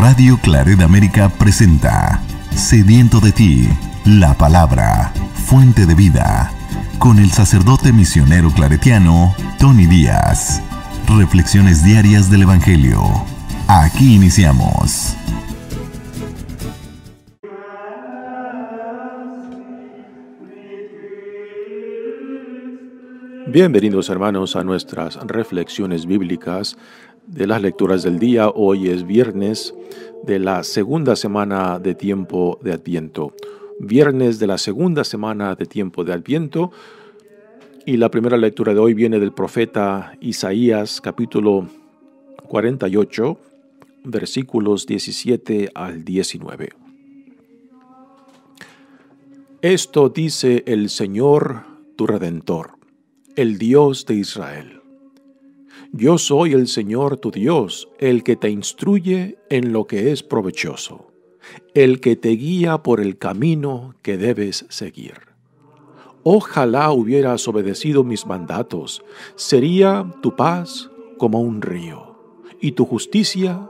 Radio Claret América presenta Sediento de ti, la palabra, fuente de vida, con el sacerdote misionero claretiano Tony Díaz. Reflexiones diarias del Evangelio. Aquí iniciamos. Bienvenidos hermanos a nuestras reflexiones bíblicas de las lecturas del día. Hoy es viernes de la segunda semana de tiempo de Adviento. Viernes de la segunda semana de tiempo de Adviento. Y la primera lectura de hoy viene del profeta Isaías capítulo 48, versículos 17 al 19. Esto dice el Señor, tu Redentor, el Dios de Israel yo soy el Señor tu Dios, el que te instruye en lo que es provechoso, el que te guía por el camino que debes seguir. Ojalá hubieras obedecido mis mandatos, sería tu paz como un río y tu justicia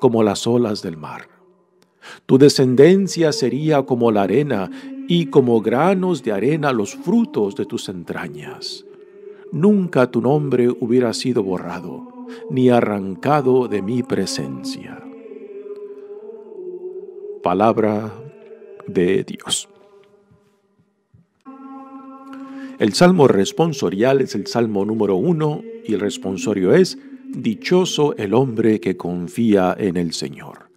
como las olas del mar. Tu descendencia sería como la arena y como granos de arena los frutos de tus entrañas nunca tu nombre hubiera sido borrado, ni arrancado de mi presencia. Palabra de Dios. El salmo responsorial es el salmo número uno y el responsorio es, Dichoso el hombre que confía en el Señor.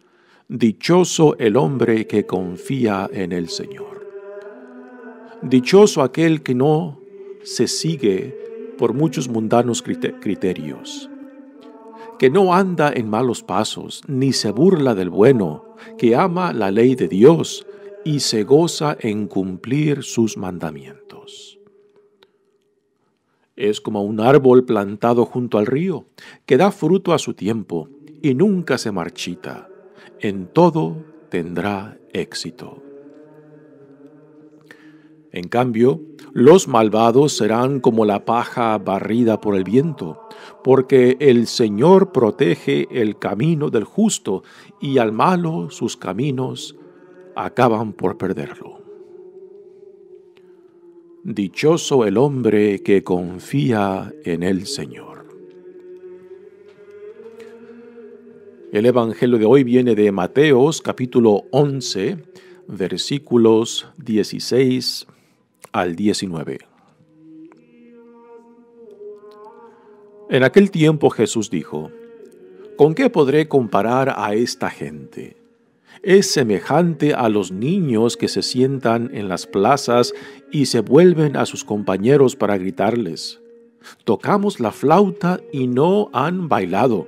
Dichoso el hombre que confía en el Señor. Dichoso aquel que no se sigue por muchos mundanos criterios, que no anda en malos pasos, ni se burla del bueno, que ama la ley de Dios y se goza en cumplir sus mandamientos. Es como un árbol plantado junto al río, que da fruto a su tiempo y nunca se marchita. En todo tendrá éxito. En cambio, los malvados serán como la paja barrida por el viento, porque el Señor protege el camino del justo y al malo sus caminos acaban por perderlo. Dichoso el hombre que confía en el Señor. El Evangelio de hoy viene de Mateos capítulo 11, versículos 16 al 19. En aquel tiempo Jesús dijo, ¿con qué podré comparar a esta gente? Es semejante a los niños que se sientan en las plazas y se vuelven a sus compañeros para gritarles, tocamos la flauta y no han bailado,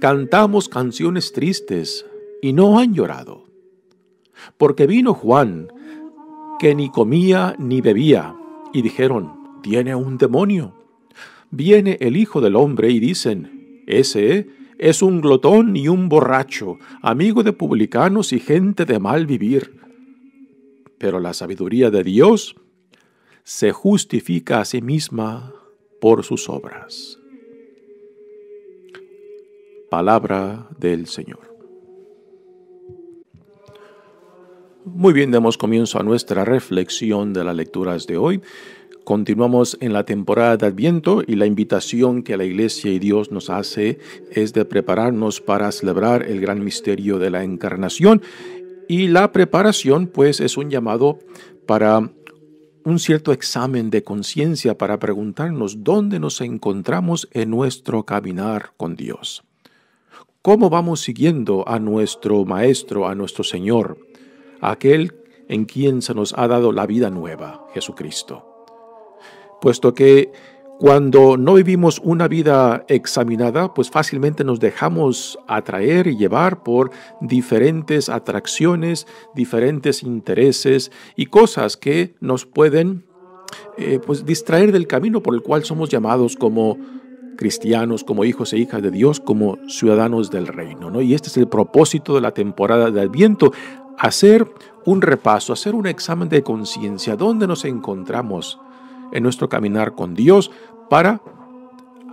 cantamos canciones tristes y no han llorado. Porque vino Juan que ni comía ni bebía, y dijeron, tiene un demonio. Viene el Hijo del Hombre y dicen, ese es un glotón y un borracho, amigo de publicanos y gente de mal vivir. Pero la sabiduría de Dios se justifica a sí misma por sus obras. Palabra del Señor. Muy bien, damos comienzo a nuestra reflexión de las lecturas de hoy. Continuamos en la temporada de Adviento y la invitación que la Iglesia y Dios nos hace es de prepararnos para celebrar el gran misterio de la encarnación y la preparación pues es un llamado para un cierto examen de conciencia para preguntarnos dónde nos encontramos en nuestro caminar con Dios. ¿Cómo vamos siguiendo a nuestro Maestro, a nuestro Señor? aquel en quien se nos ha dado la vida nueva, Jesucristo. Puesto que cuando no vivimos una vida examinada, pues fácilmente nos dejamos atraer y llevar por diferentes atracciones, diferentes intereses y cosas que nos pueden eh, pues distraer del camino por el cual somos llamados como cristianos, como hijos e hijas de Dios, como ciudadanos del reino. Y este es el propósito de la temporada de Adviento, hacer un repaso, hacer un examen de conciencia, dónde nos encontramos en nuestro caminar con Dios para,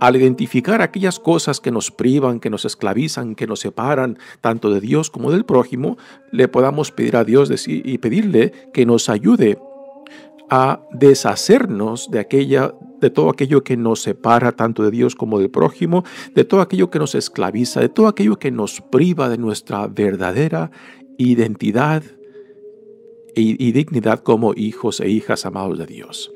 al identificar aquellas cosas que nos privan, que nos esclavizan, que nos separan tanto de Dios como del prójimo, le podamos pedir a Dios y pedirle que nos ayude a deshacernos de aquella de todo aquello que nos separa tanto de Dios como del prójimo, de todo aquello que nos esclaviza, de todo aquello que nos priva de nuestra verdadera identidad e, y, dignidad como hijos e hijas amados de Dios.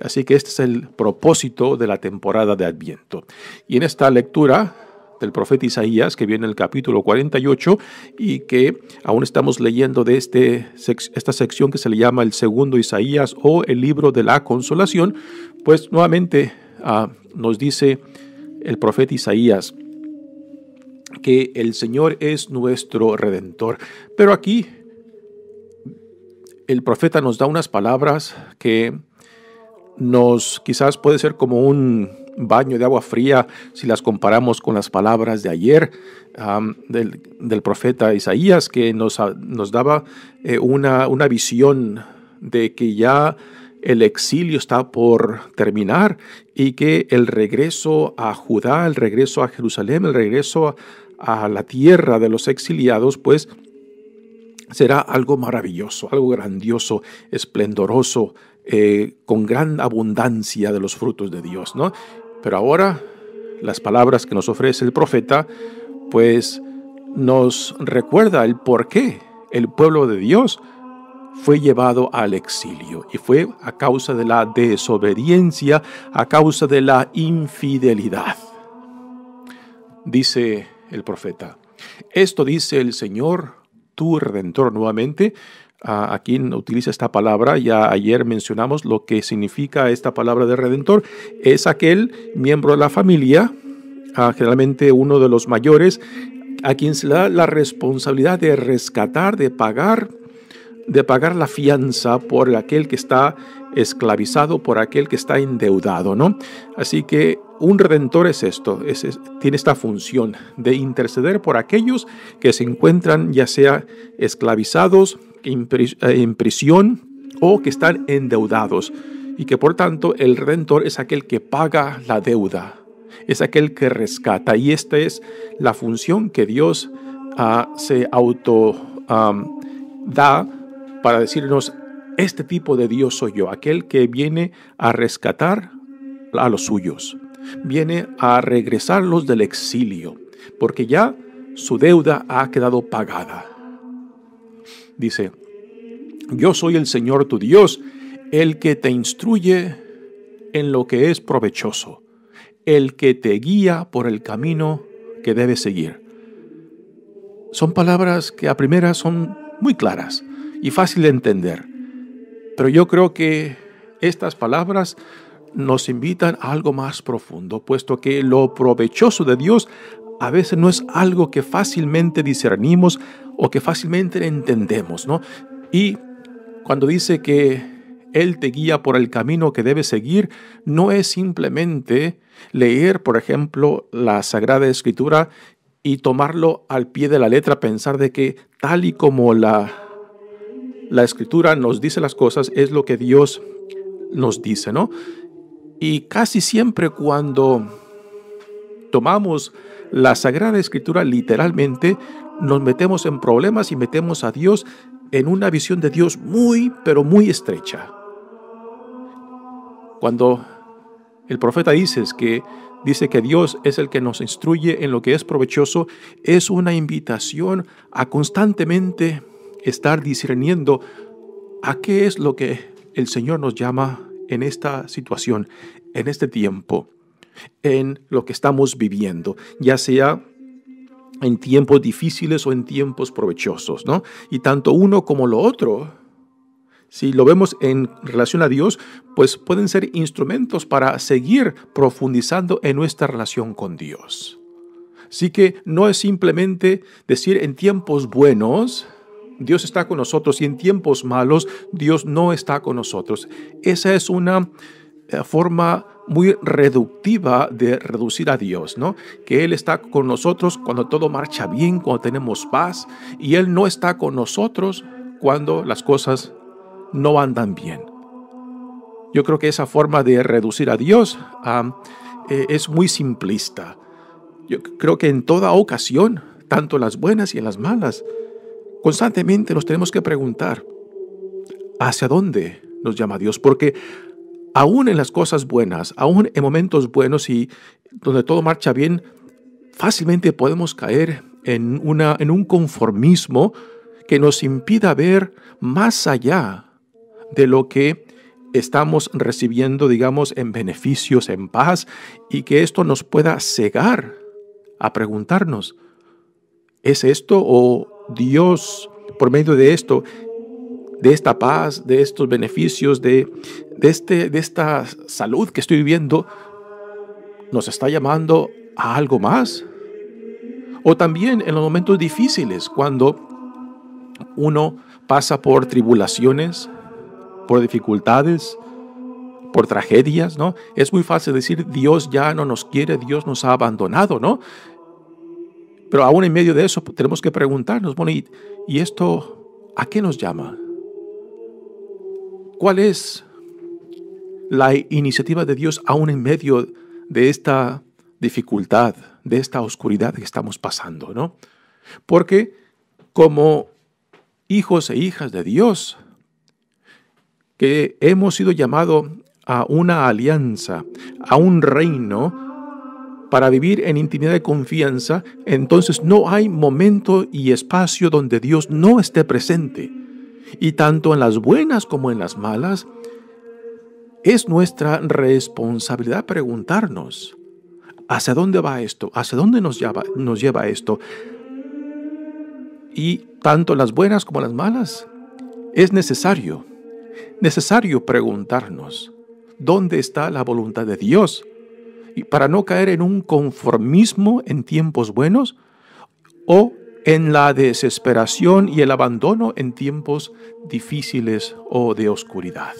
Así que este es el propósito de la temporada de Adviento. Y en esta lectura del profeta Isaías, que viene el capítulo 48 y que aún estamos leyendo de este, esta sección que se le llama el segundo Isaías o el libro de la consolación, pues nuevamente ah, nos dice el profeta Isaías, que el Señor es nuestro redentor. Pero aquí el profeta nos da unas palabras que nos quizás puede ser como un baño de agua fría si las comparamos con las palabras de ayer del, profeta Isaías que nos, nos daba eh, una, una visión de que ya el exilio está por terminar y que el regreso a Judá, el regreso a Jerusalén, el regreso a a la tierra de los exiliados, pues será algo maravilloso, algo grandioso, esplendoroso, eh, con gran abundancia de los frutos de Dios, ¿no? Pero ahora las palabras que nos ofrece el profeta, pues nos recuerda el por qué el pueblo de Dios fue llevado al exilio y fue a causa de la desobediencia, a causa de la infidelidad. Dice el profeta. Esto dice el Señor, tu redentor nuevamente, a, ah, quien utiliza esta palabra. Ya ayer mencionamos lo que significa esta palabra de redentor. Es aquel miembro de la familia, ah, generalmente uno de los mayores, a quien se le da la responsabilidad de rescatar, de pagar de pagar la fianza por aquel que está esclavizado, por aquel que está endeudado, ¿no? Así que un redentor es esto, es, tiene esta función de interceder por aquellos que se encuentran ya sea esclavizados, eh, en, prisión o que están endeudados. Y que por tanto el redentor es aquel que paga la deuda, es aquel que rescata. Y esta es la función que Dios ah, se auto da para decirnos, este tipo de Dios soy yo, aquel que viene a rescatar a los suyos, viene a regresarlos del exilio, porque ya su deuda ha quedado pagada. Dice, yo soy el Señor tu Dios, el que te instruye en lo que es provechoso, el que te guía por el camino que debes seguir. Son palabras que a primera son muy claras, y fácil de entender. Pero yo creo que estas palabras nos invitan a algo más profundo, puesto que lo provechoso de Dios a veces no es algo que fácilmente discernimos o que fácilmente entendemos, ¿no? Y cuando dice que Él te guía por el camino que debes seguir, no es simplemente leer, por ejemplo, la Sagrada Escritura y tomarlo al pie de la letra, pensar de que tal y como la la escritura nos dice las cosas, es lo que Dios nos dice, ¿no? Y casi siempre cuando tomamos la Sagrada Escritura literalmente, nos metemos en problemas y metemos a Dios en una visión de Dios muy, pero muy estrecha. Cuando el profeta dice que, dice que Dios es el que nos instruye en lo que es provechoso, es una invitación a constantemente estar discerniendo a qué es lo que el Señor nos llama en esta situación, en este tiempo, en lo que estamos viviendo, ya sea en tiempos difíciles o en tiempos provechosos, ¿no? Y tanto uno como lo otro, si lo vemos en relación a Dios, pues pueden ser instrumentos para seguir profundizando en nuestra relación con Dios. Así que no es simplemente decir en tiempos buenos, Dios está con nosotros y en tiempos malos Dios no está con nosotros. Esa es una eh, forma muy reductiva de reducir a Dios, ¿no? Que Él está con nosotros cuando todo marcha bien, cuando tenemos paz, y Él no está con nosotros cuando las cosas no andan bien. Yo creo que esa forma de reducir a Dios eh, es muy simplista. Yo creo que en toda ocasión, tanto las buenas y en las malas, Constantemente nos tenemos que preguntar, ¿hacia dónde nos llama Dios? Porque aún en las cosas buenas, aún en momentos buenos y donde todo marcha bien, fácilmente podemos caer en, una, en un conformismo que nos impida ver más allá de lo que estamos recibiendo, digamos, en beneficios, en paz, y que esto nos pueda cegar a preguntarnos, ¿es esto o Dios, por medio de esto, de esta paz, de estos beneficios, de, este, de esta salud que estoy viviendo, nos está llamando a algo más. O también en los momentos difíciles, cuando uno pasa por tribulaciones, por dificultades, por tragedias, ¿no? Es muy fácil decir, Dios ya no nos quiere, Dios nos ha abandonado, ¿no? Pero aún en medio de eso pues, tenemos que preguntarnos, bueno, ¿y, esto a qué nos llama? ¿Cuál es la iniciativa de Dios aún en medio de esta dificultad, de esta oscuridad que estamos pasando, ¿no? Porque como hijos e hijas de Dios, que hemos sido llamados a una alianza, a un reino para vivir en intimidad y confianza, entonces no hay momento y espacio donde Dios no esté presente. Y tanto en las buenas como en las malas, es nuestra responsabilidad preguntarnos, ¿hacia dónde va esto? ¿Hacia dónde nos lleva, esto? Y tanto las buenas como las malas, es necesario, necesario preguntarnos, ¿dónde está la voluntad de Dios para no caer en un conformismo en tiempos buenos o en la desesperación y el abandono en tiempos difíciles o de oscuridad.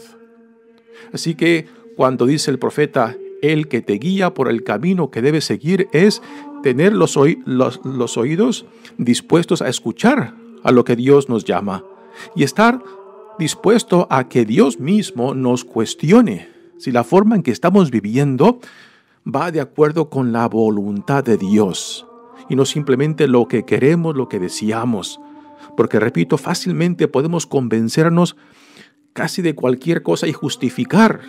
Así que cuando dice el profeta, el que te guía por el camino que debes seguir es tener los, los oídos dispuestos a escuchar a lo que Dios nos llama y estar dispuesto a que Dios mismo nos cuestione si la forma en que estamos viviendo va de acuerdo con la voluntad de Dios y no simplemente lo que queremos, lo que deseamos. Porque, repito, fácilmente podemos convencernos casi de cualquier cosa y justificar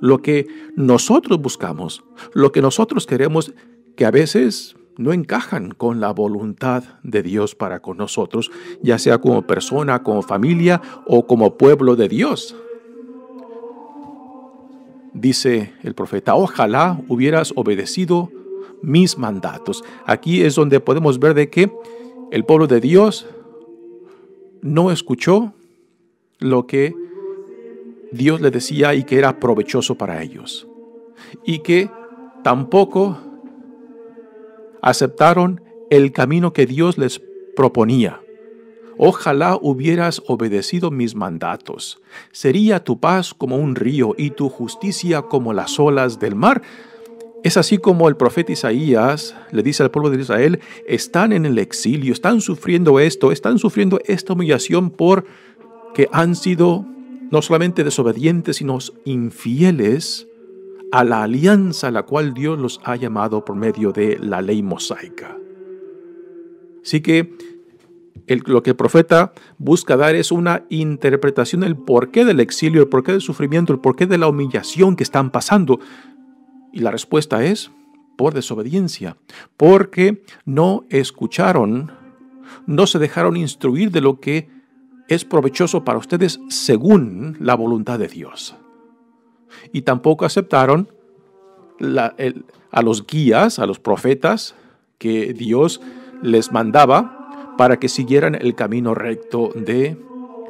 lo que nosotros buscamos, lo que nosotros queremos, que a veces no encajan con la voluntad de Dios para con nosotros, ya sea como persona, como familia o como pueblo de Dios dice el profeta, ojalá hubieras obedecido mis mandatos. Aquí es donde podemos ver de que el pueblo de Dios no escuchó lo que Dios le decía y que era provechoso para ellos. Y que tampoco aceptaron el camino que Dios les proponía. Ojalá hubieras obedecido mis mandatos. Sería tu paz como un río y tu justicia como las olas del mar. Es así como el profeta Isaías le dice al pueblo de Israel, están en el exilio, están sufriendo esto, están sufriendo esta humillación por que han sido no solamente desobedientes, sino infieles a la alianza a la cual Dios los ha llamado por medio de la ley mosaica. Así que lo que el profeta busca dar es una interpretación del porqué del exilio, el porqué del sufrimiento, el porqué de la humillación que están pasando. Y la respuesta es por desobediencia, porque no escucharon, no se dejaron instruir de lo que es provechoso para ustedes según la voluntad de Dios. Y tampoco aceptaron a los guías, a los profetas que Dios les mandaba para que siguieran el camino recto de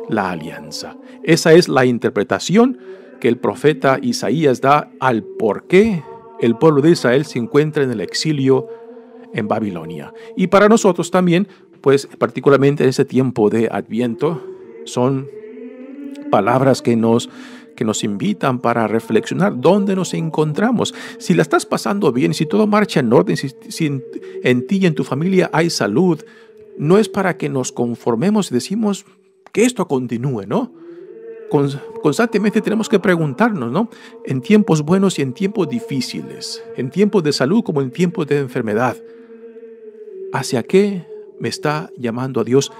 la alianza. Esa es la interpretación que el profeta Isaías da al por qué el pueblo de Israel se encuentra en el exilio en Babilonia. Y para nosotros también, pues particularmente en ese tiempo de Adviento, son palabras que nos que nos invitan para reflexionar dónde nos encontramos. Si la estás pasando bien, si todo marcha en orden, si, en ti y en tu familia hay salud, no es para que nos conformemos y decimos que esto continúe, ¿no? Constantemente tenemos que preguntarnos, ¿no? En tiempos buenos y en tiempos difíciles, en tiempos de salud como en tiempos de enfermedad, ¿hacia qué me está llamando a Dios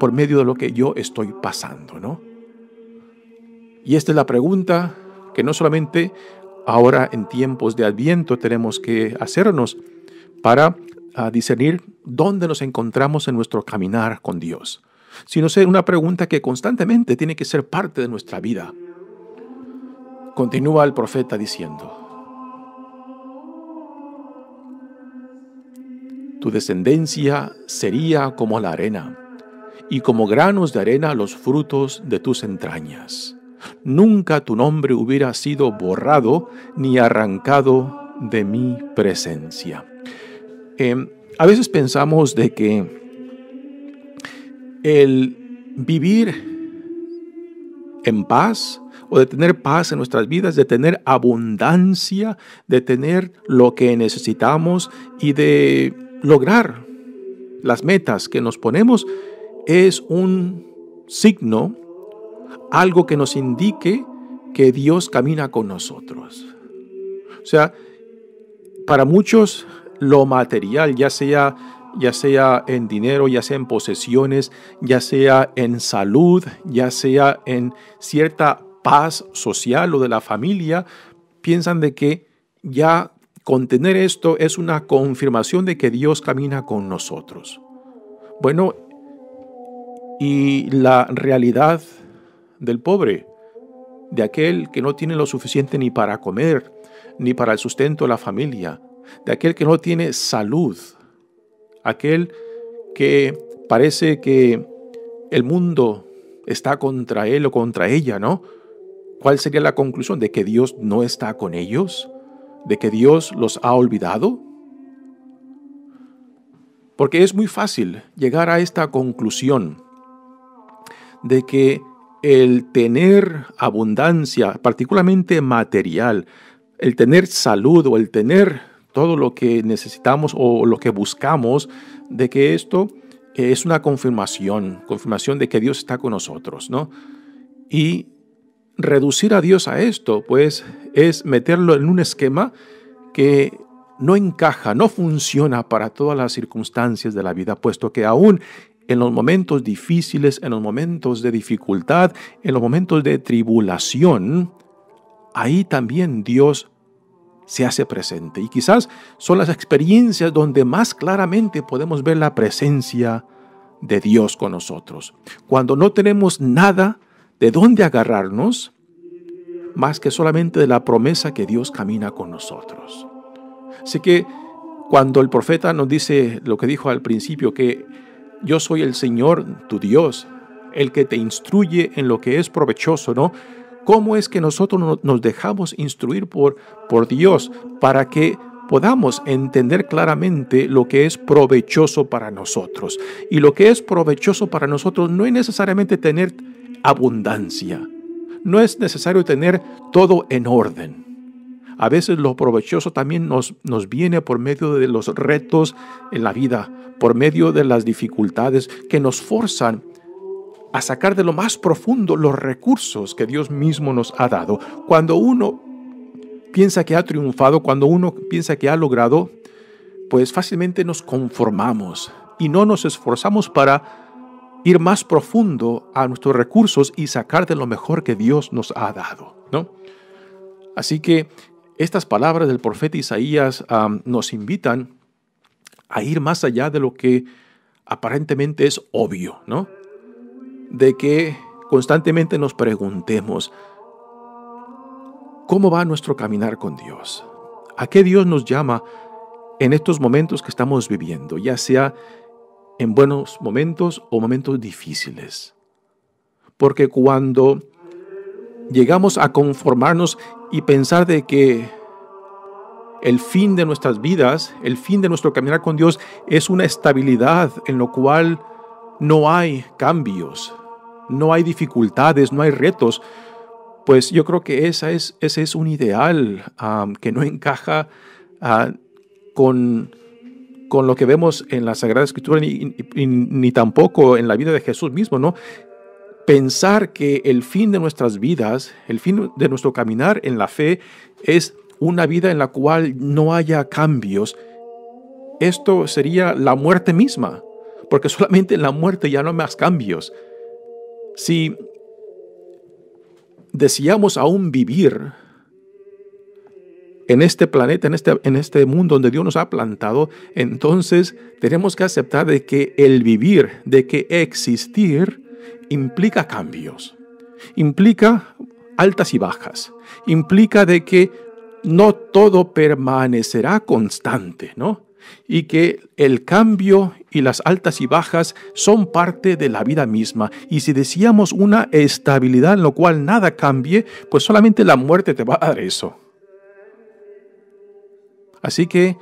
por medio de lo que yo estoy pasando, ¿no? Y esta es la pregunta que no solamente ahora en tiempos de adviento tenemos que hacernos para a discernir dónde nos encontramos en nuestro caminar con Dios, sino ser una pregunta que constantemente tiene que ser parte de nuestra vida. Continúa el profeta diciendo, Tu descendencia sería como la arena, y como granos de arena los frutos de tus entrañas. Nunca tu nombre hubiera sido borrado ni arrancado de mi presencia. Eh, a veces pensamos de que el vivir en paz o de tener paz en nuestras vidas, de tener abundancia, de tener lo que necesitamos y de lograr las metas que nos ponemos, es un signo, algo que nos indique que Dios camina con nosotros. O sea, para muchos lo material, ya sea ya sea en dinero, ya sea en posesiones, ya sea en salud, ya sea en cierta paz social o de la familia, piensan de que ya contener esto es una confirmación de que Dios camina con nosotros. Bueno, y la realidad del pobre, de aquel que no tiene lo suficiente ni para comer, ni para el sustento de la familia, de aquel que no tiene salud, aquel que parece que el mundo está contra él o contra ella, ¿no? ¿Cuál sería la conclusión? ¿De que Dios no está con ellos? ¿De que Dios los ha olvidado? Porque es muy fácil llegar a esta conclusión de que el tener abundancia, particularmente material, el tener salud o el tener todo lo que necesitamos o lo que buscamos de que esto es una confirmación, confirmación de que Dios está con nosotros, ¿no? Y reducir a Dios a esto, pues es meterlo en un esquema que no encaja, no funciona para todas las circunstancias de la vida, puesto que aún en los momentos difíciles, en los momentos de dificultad, en los momentos de tribulación, ahí también Dios se hace presente. Y quizás son las experiencias donde más claramente podemos ver la presencia de Dios con nosotros. Cuando no tenemos nada de dónde agarrarnos, más que solamente de la promesa que Dios camina con nosotros. Así que cuando el profeta nos dice lo que dijo al principio, que yo soy el Señor, tu Dios, el que te instruye en lo que es provechoso, ¿no? cómo es que nosotros nos dejamos instruir por, por Dios para que podamos entender claramente lo que es provechoso para nosotros. Y lo que es provechoso para nosotros no es necesariamente tener abundancia, no es necesario tener todo en orden. A veces lo provechoso también nos, nos viene por medio de los retos en la vida, por medio de las dificultades que nos forzan a sacar de lo más profundo los recursos que Dios mismo nos ha dado. Cuando uno piensa que ha triunfado, cuando uno piensa que ha logrado, pues fácilmente nos conformamos y no nos esforzamos para ir más profundo a nuestros recursos y sacar de lo mejor que Dios nos ha dado, ¿no? Así que estas palabras del profeta Isaías nos invitan a ir más allá de lo que aparentemente es obvio, ¿no? de que constantemente nos preguntemos, ¿cómo va nuestro caminar con Dios? ¿A qué Dios nos llama en estos momentos que estamos viviendo, ya sea en buenos momentos o momentos difíciles? Porque cuando llegamos a conformarnos y pensar de que el fin de nuestras vidas, el fin de nuestro caminar con Dios es una estabilidad en lo cual no hay cambios, no hay dificultades, no hay retos, pues yo creo que esa es, ese es un ideal que no encaja ah, con, con, lo que vemos en la Sagrada Escritura ni, ni, tampoco en la vida de Jesús mismo, ¿no? Pensar que el fin de nuestras vidas, el fin de nuestro caminar en la fe es una vida en la cual no haya cambios, esto sería la muerte misma porque solamente en la muerte ya no hay más cambios. Si deseamos aún vivir en este planeta, en este, en este mundo donde Dios nos ha plantado, entonces tenemos que aceptar de que el vivir, de que existir, implica cambios, implica altas y bajas, implica de que no todo permanecerá constante, ¿no? y que el cambio y las altas y bajas son parte de la vida misma. Y si decíamos una estabilidad en lo cual nada cambie, pues solamente la muerte te va a dar eso. Así que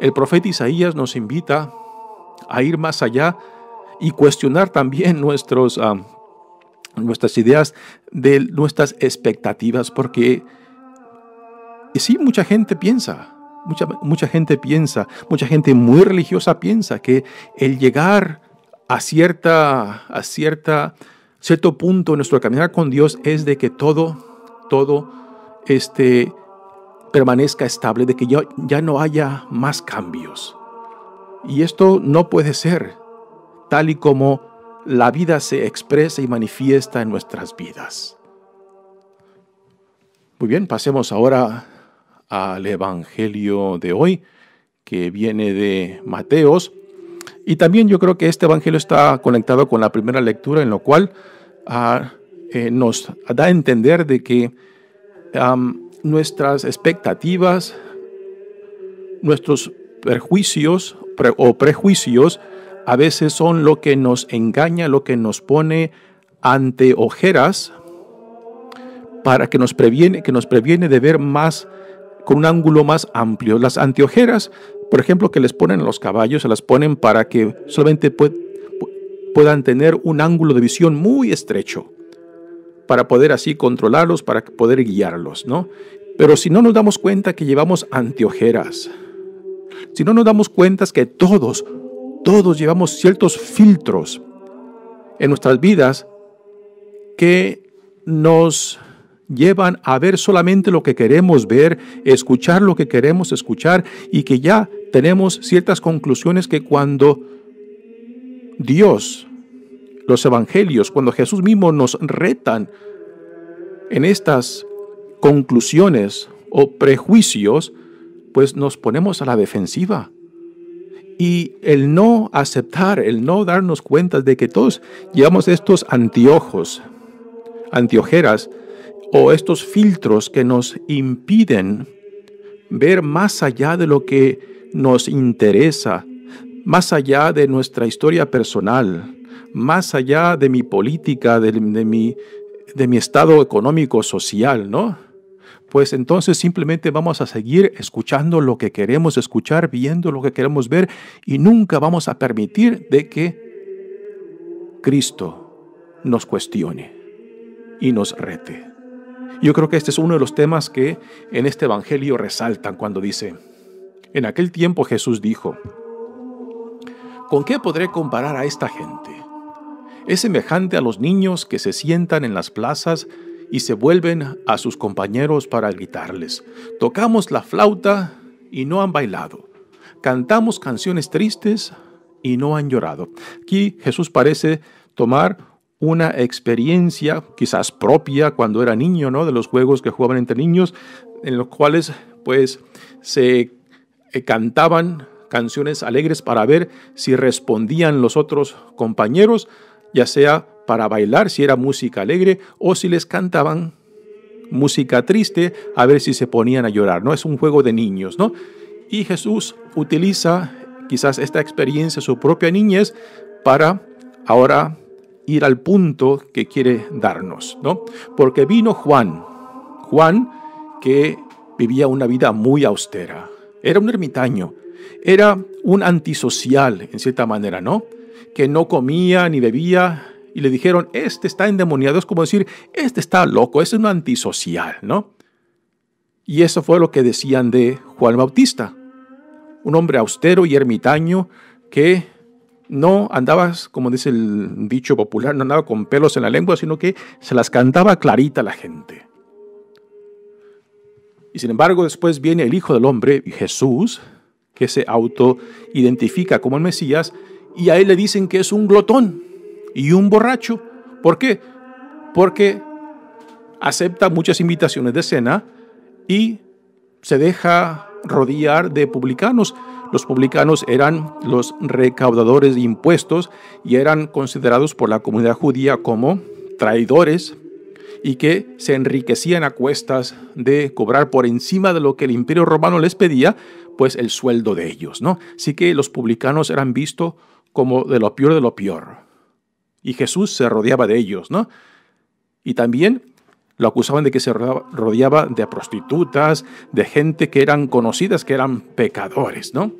el profeta Isaías nos invita a ir más allá y cuestionar también ah, nuestras ideas de nuestras expectativas, porque sí, mucha gente piensa, Mucha, gente piensa, mucha gente muy religiosa piensa que el llegar a cierta, a cierta, cierto punto en nuestro caminar con Dios es de que todo, todo, este, permanezca estable, de que ya, ya no haya más cambios. Y esto no puede ser tal y como la vida se expresa y manifiesta en nuestras vidas. Muy bien, pasemos ahora al Evangelio de hoy, que viene de Mateos. Y también yo creo que este Evangelio está conectado con la primera lectura, en lo cual ah, eh, nos da a entender de que nuestras expectativas, nuestros perjuicios o prejuicios a veces son lo que nos engaña, lo que nos pone ante ojeras para que nos previene, que nos previene de ver más con un ángulo más amplio. Las anteojeras, por ejemplo, que les ponen a los caballos, se las ponen para que solamente puedan tener un ángulo de visión muy estrecho, para poder así controlarlos, para poder guiarlos, ¿no? Pero si no nos damos cuenta que llevamos anteojeras, si no nos damos cuenta que todos, todos llevamos ciertos filtros en nuestras vidas que nos llevan a ver solamente lo que queremos ver, escuchar lo que queremos escuchar y que ya tenemos ciertas conclusiones que cuando Dios, los evangelios, cuando Jesús mismo nos retan en estas conclusiones o prejuicios, pues nos ponemos a la defensiva. Y el no aceptar, el no darnos cuenta de que todos llevamos estos anteojos, anteojeras, o estos filtros que nos impiden ver más allá de lo que nos interesa, más allá de nuestra historia personal, más allá de mi política, de, mi, mi estado económico, social, ¿no? Pues entonces simplemente vamos a seguir escuchando lo que queremos escuchar, viendo lo que queremos ver y nunca vamos a permitir de que Cristo nos cuestione y nos rete. Yo creo que este es uno de los temas que en este Evangelio resaltan cuando dice, en aquel tiempo Jesús dijo, ¿con qué podré comparar a esta gente? Es semejante a los niños que se sientan en las plazas y se vuelven a sus compañeros para gritarles, tocamos la flauta y no han bailado, cantamos canciones tristes y no han llorado. Aquí Jesús parece tomar una experiencia quizás propia cuando era niño, ¿no? De los juegos que jugaban entre niños, en los cuales pues se eh, cantaban canciones alegres para ver si respondían los otros compañeros, ya sea para bailar si era música alegre o si les cantaban música triste a ver si se ponían a llorar, ¿no? Es un juego de niños, ¿no? Y Jesús utiliza quizás esta experiencia, su propia niñez, para ahora ir al punto que quiere darnos, ¿no? Porque vino Juan, Juan que vivía una vida muy austera, era un ermitaño, era un antisocial en cierta manera, ¿no? Que no comía ni bebía y le dijeron, este está endemoniado, es como decir, este está loco, este es un antisocial, ¿no? Y eso fue lo que decían de Juan Bautista, un hombre austero y ermitaño que no andabas, como dice el dicho popular, no andaba con pelos en la lengua, sino que se las cantaba clarita la gente. Y sin embargo, después viene el Hijo del Hombre, Jesús, que se autoidentifica como el Mesías, y a él le dicen que es un glotón y un borracho. ¿Por qué? Porque acepta muchas invitaciones de cena y se deja rodear de publicanos los publicanos eran los recaudadores de impuestos y eran considerados por la comunidad judía como traidores y que se enriquecían a cuestas de cobrar por encima de lo que el imperio romano les pedía, pues el sueldo de ellos, ¿no? Así que los publicanos eran vistos como de lo peor de lo peor. Y Jesús se rodeaba de ellos, ¿no? Y también lo acusaban de que se rodeaba de prostitutas, de gente que eran conocidas, que eran pecadores, ¿no?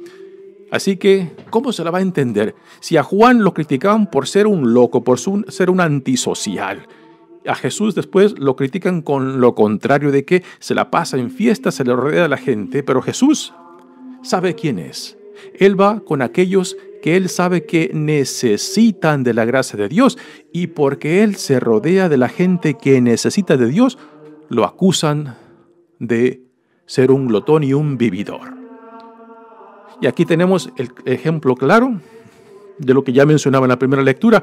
Así que, ¿cómo se la va a entender? Si a Juan lo criticaban por ser un loco, por ser un antisocial, a Jesús después lo critican con lo contrario de que se la pasa en fiestas, se le rodea a la gente, pero Jesús sabe quién es. Él va con aquellos que Él sabe que necesitan de la gracia de Dios y porque Él se rodea de la gente que necesita de Dios, lo acusan de ser un glotón y un vividor. Y aquí tenemos el ejemplo claro de lo que ya mencionaba en la primera lectura,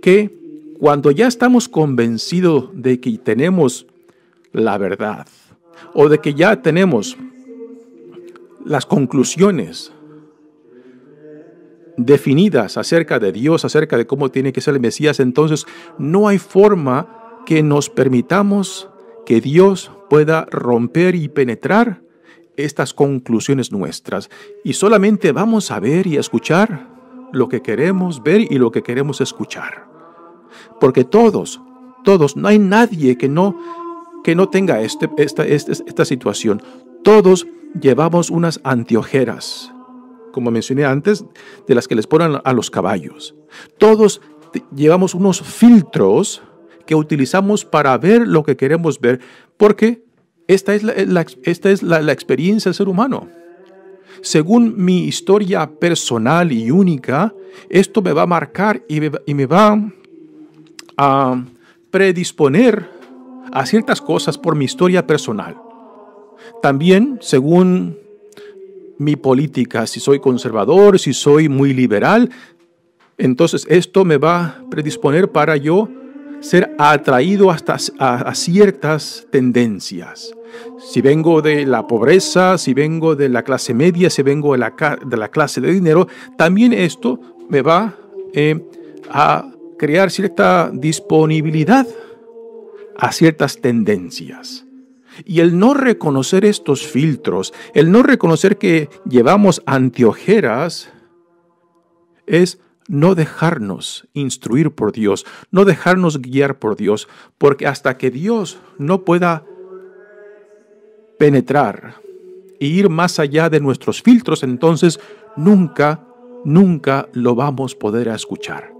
que cuando ya estamos convencidos de que tenemos la verdad o de que ya tenemos las conclusiones definidas acerca de Dios, acerca de cómo tiene que ser el Mesías, entonces no hay forma que nos permitamos que Dios pueda romper y penetrar estas conclusiones nuestras. Y solamente vamos a ver y escuchar lo que queremos ver y lo que queremos escuchar. Porque todos, todos, no hay nadie que no, que no tenga este, esta, esta situación. Todos llevamos unas anteojeras como mencioné antes, de las que les ponen a los caballos. Todos llevamos unos filtros que utilizamos para ver lo que queremos ver, porque esta es la, esta es la, experiencia del ser humano. Según mi historia personal y única, esto me va a marcar y y me va a predisponer a ciertas cosas por mi historia personal. También, según mi política, si soy conservador, si soy muy liberal, entonces esto me va a predisponer para yo ser atraído hasta a, ciertas tendencias. Si vengo de la pobreza, si vengo de la clase media, si vengo de la, clase de dinero, también esto me va eh, a crear cierta disponibilidad a ciertas tendencias. Y el no reconocer estos filtros, el no reconocer que llevamos anteojeras, es no dejarnos instruir por Dios, no dejarnos guiar por Dios, porque hasta que Dios no pueda penetrar e ir más allá de nuestros filtros, entonces nunca, nunca lo vamos a poder escuchar.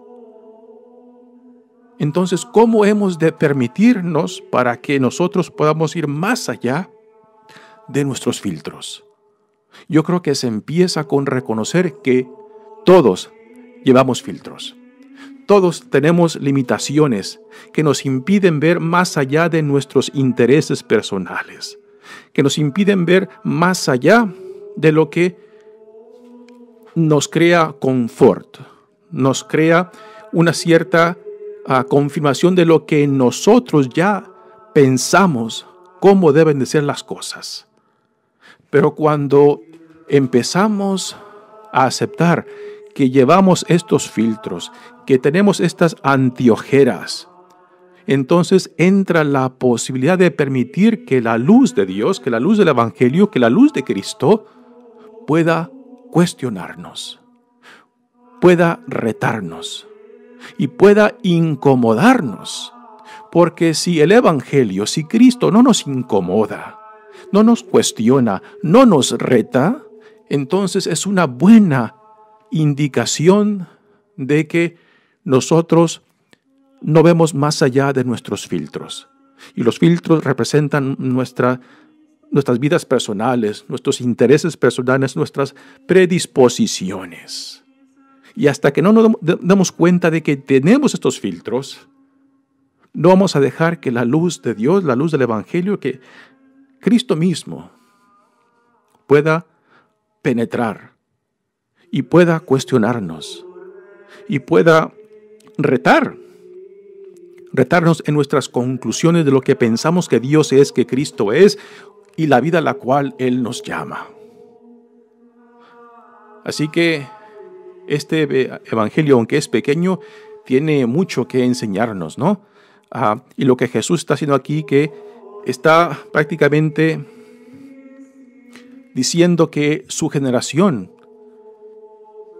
Entonces, ¿cómo hemos de permitirnos para que nosotros podamos ir más allá de nuestros filtros? Yo creo que se empieza con reconocer que todos llevamos filtros. Todos tenemos limitaciones que nos impiden ver más allá de nuestros intereses personales, que nos impiden ver más allá de lo que nos crea confort, nos crea una cierta a confirmación de lo que nosotros ya pensamos cómo deben de ser las cosas. Pero cuando empezamos a aceptar que llevamos estos filtros, que tenemos estas antiojeras, entonces entra la posibilidad de permitir que la luz de Dios, que la luz del Evangelio, que la luz de Cristo pueda cuestionarnos, pueda retarnos y pueda incomodarnos. Porque si el Evangelio, si Cristo no nos incomoda, no nos cuestiona, no nos reta, entonces es una buena indicación de que nosotros no vemos más allá de nuestros filtros. Y los filtros representan nuestras vidas personales, nuestros intereses personales, nuestras predisposiciones. Y hasta que no nos damos cuenta de que tenemos estos filtros, no vamos a dejar que la luz de Dios, la luz del Evangelio, que Cristo mismo pueda penetrar y pueda cuestionarnos y pueda retar, retarnos en nuestras conclusiones de lo que pensamos que Dios es, que Cristo es y la vida a la cual Él nos llama. Así que este eh, evangelio, aunque es pequeño, tiene mucho que enseñarnos, ¿no? Ah, y lo que Jesús está haciendo aquí, que está prácticamente diciendo que su generación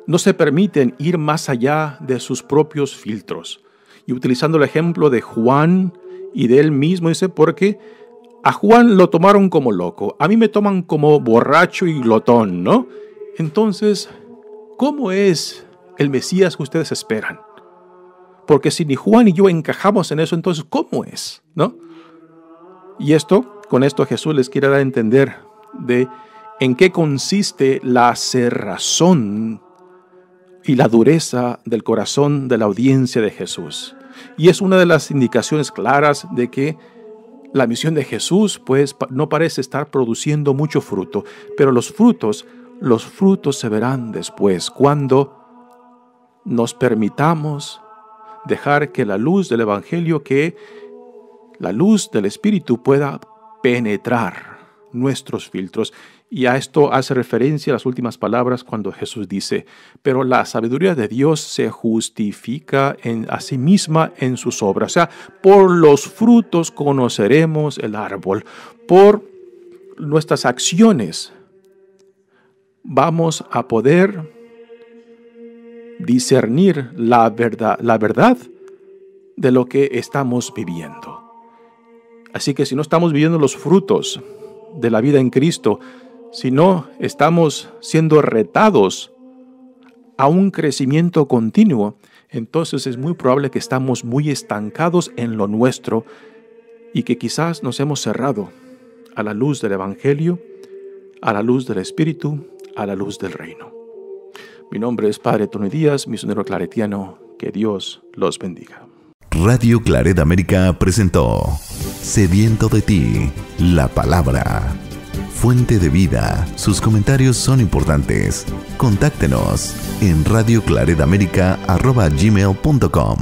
no se permiten ir más allá de sus propios filtros. Y utilizando el ejemplo de Juan y de él mismo, dice, porque a Juan lo tomaron como loco, a mí me toman como borracho y glotón, ¿no? Entonces, ¿cómo es el Mesías que ustedes esperan? Porque si ni Juan y yo encajamos en eso, entonces, ¿cómo es? ¿No? Y esto, con esto Jesús les quiere dar a entender de en qué consiste la cerrazón y la dureza del corazón de la audiencia de Jesús. Y es una de las indicaciones claras de que la misión de Jesús pues no parece estar produciendo mucho fruto, pero los frutos los frutos se verán después, cuando nos permitamos dejar que la luz del Evangelio, que la luz del Espíritu pueda penetrar nuestros filtros. Y a esto hace referencia las últimas palabras cuando Jesús dice, pero la sabiduría de Dios se justifica en, a sí misma en sus obras. O sea, por los frutos conoceremos el árbol, por nuestras acciones vamos a poder discernir la verdad, la verdad de lo que estamos viviendo. Así que si no estamos viviendo los frutos de la vida en Cristo, si no estamos siendo retados a un crecimiento continuo, entonces es muy probable que estamos muy estancados en lo nuestro y que quizás nos hemos cerrado a la luz del Evangelio, a la luz del Espíritu a la luz del reino. Mi nombre es Padre Tony Díaz, misionero claretiano. Que Dios los bendiga. Radio Claret América presentó Sediento de ti, la palabra. Fuente de vida, sus comentarios son importantes. Contáctenos en gmail.com.